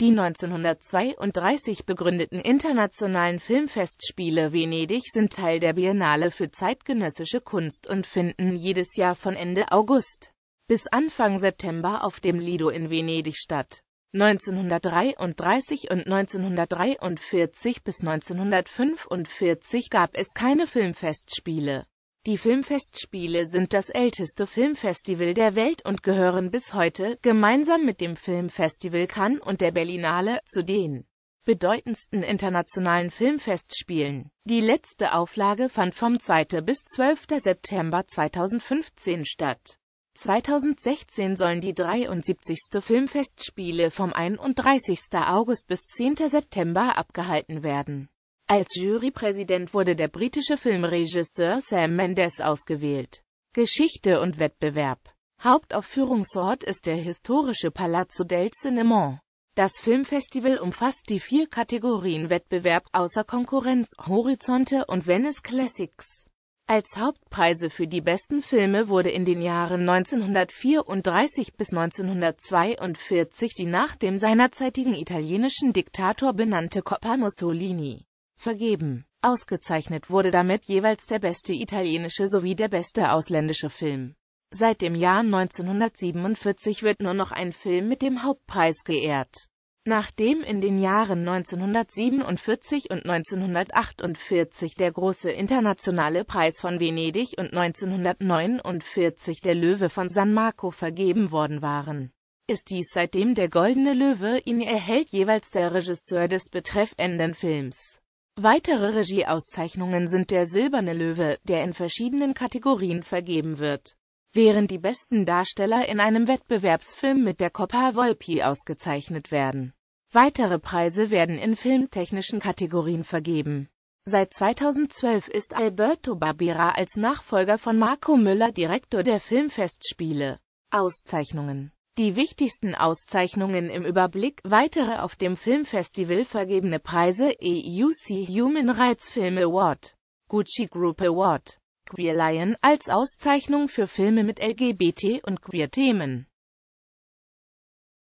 Die 1932 begründeten internationalen Filmfestspiele Venedig sind Teil der Biennale für zeitgenössische Kunst und finden jedes Jahr von Ende August bis Anfang September auf dem Lido in Venedig statt. 1933 und 1943 bis 1945 gab es keine Filmfestspiele. Die Filmfestspiele sind das älteste Filmfestival der Welt und gehören bis heute, gemeinsam mit dem Filmfestival Cannes und der Berlinale, zu den bedeutendsten internationalen Filmfestspielen. Die letzte Auflage fand vom 2. bis 12. September 2015 statt. 2016 sollen die 73. Filmfestspiele vom 31. August bis 10. September abgehalten werden als Jurypräsident wurde der britische Filmregisseur Sam Mendes ausgewählt. Geschichte und Wettbewerb Hauptaufführungsort ist der historische Palazzo del Cinema. Das Filmfestival umfasst die vier Kategorien Wettbewerb außer Konkurrenz, Horizonte und Venice Classics. Als Hauptpreise für die besten Filme wurde in den Jahren 1934 bis 1942 die nach dem seinerzeitigen italienischen Diktator benannte Coppa Mussolini vergeben. Ausgezeichnet wurde damit jeweils der beste italienische sowie der beste ausländische Film. Seit dem Jahr 1947 wird nur noch ein Film mit dem Hauptpreis geehrt. Nachdem in den Jahren 1947 und 1948 der große internationale Preis von Venedig und 1949 der Löwe von San Marco vergeben worden waren, ist dies seitdem der Goldene Löwe, ihn erhält jeweils der Regisseur des betreffenden Films. Weitere Regieauszeichnungen sind der Silberne Löwe, der in verschiedenen Kategorien vergeben wird, während die besten Darsteller in einem Wettbewerbsfilm mit der Coppa Volpi ausgezeichnet werden. Weitere Preise werden in filmtechnischen Kategorien vergeben. Seit 2012 ist Alberto Barbera als Nachfolger von Marco Müller Direktor der Filmfestspiele. Auszeichnungen die wichtigsten Auszeichnungen im Überblick, weitere auf dem Filmfestival vergebene Preise EUC Human Rights Film Award, Gucci Group Award, Queer Lion als Auszeichnung für Filme mit LGBT- und Queer-Themen.